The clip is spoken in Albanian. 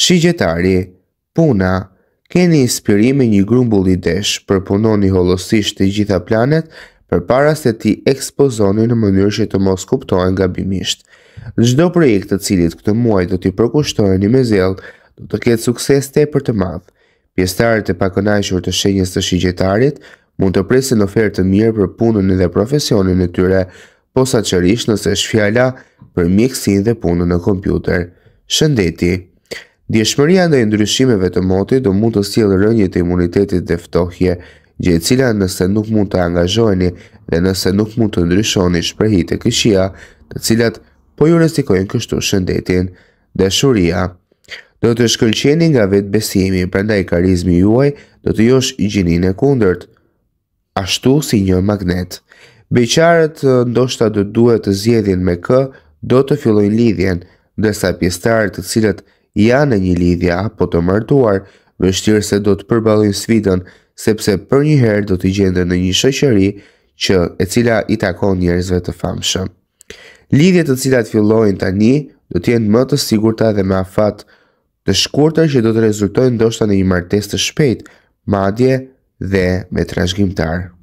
Shigjetari, puna, keni inspirimi një grumbulli desh për punoni holosisht të gjitha planet për para se ti ekspozoni në mënyrë që të mos kuptohen gabimisht. Në gjdo projekt cilit këtë muaj do t'i përkushtohen një me zel, do të ketë sukses e për të madhë. Pjestarët e pakonajshur të shenjës të shigjetarit mund të presin ofertë të mirë për punën dhe profesionin e tyre, sa qërish nëse shfjala për mjekësin dhe punën në kompjuter. Shëndeti! Djeshmëria ndaj ndryshimeve të motit do mund të sjellë rënje të imunitetit dhe ftohje, gjë e cila nëse nuk mund të angazhoheni dhe nëse nuk mund të ndryshoni të këshia, të cilat po ju rrezikojnë kështu shëndetin, dashuria. Do të shkëlqeni nga vetë besimi, prandaj karizmi juaj do të josh i gjinin e kundërt, ashtu si një magnet. Beqarët ndoshta do duhet të zjedhin me kë, do të fillojnë lidhjen, ndërsa pjestarët të cilët janë në një lidhja apo të martuar, vështirë se do të përballojnë sfidën sepse për një herë do të gjenden në një shoqëri që e cila i takon njerëzve të famshëm. Lidhjet të cilat fillojnë tani do të jenë më të sigurta dhe më afat të shkurtër që do të rezultojnë ndoshta në një martesë të shpejtë, madje dhe me trashëgimtar.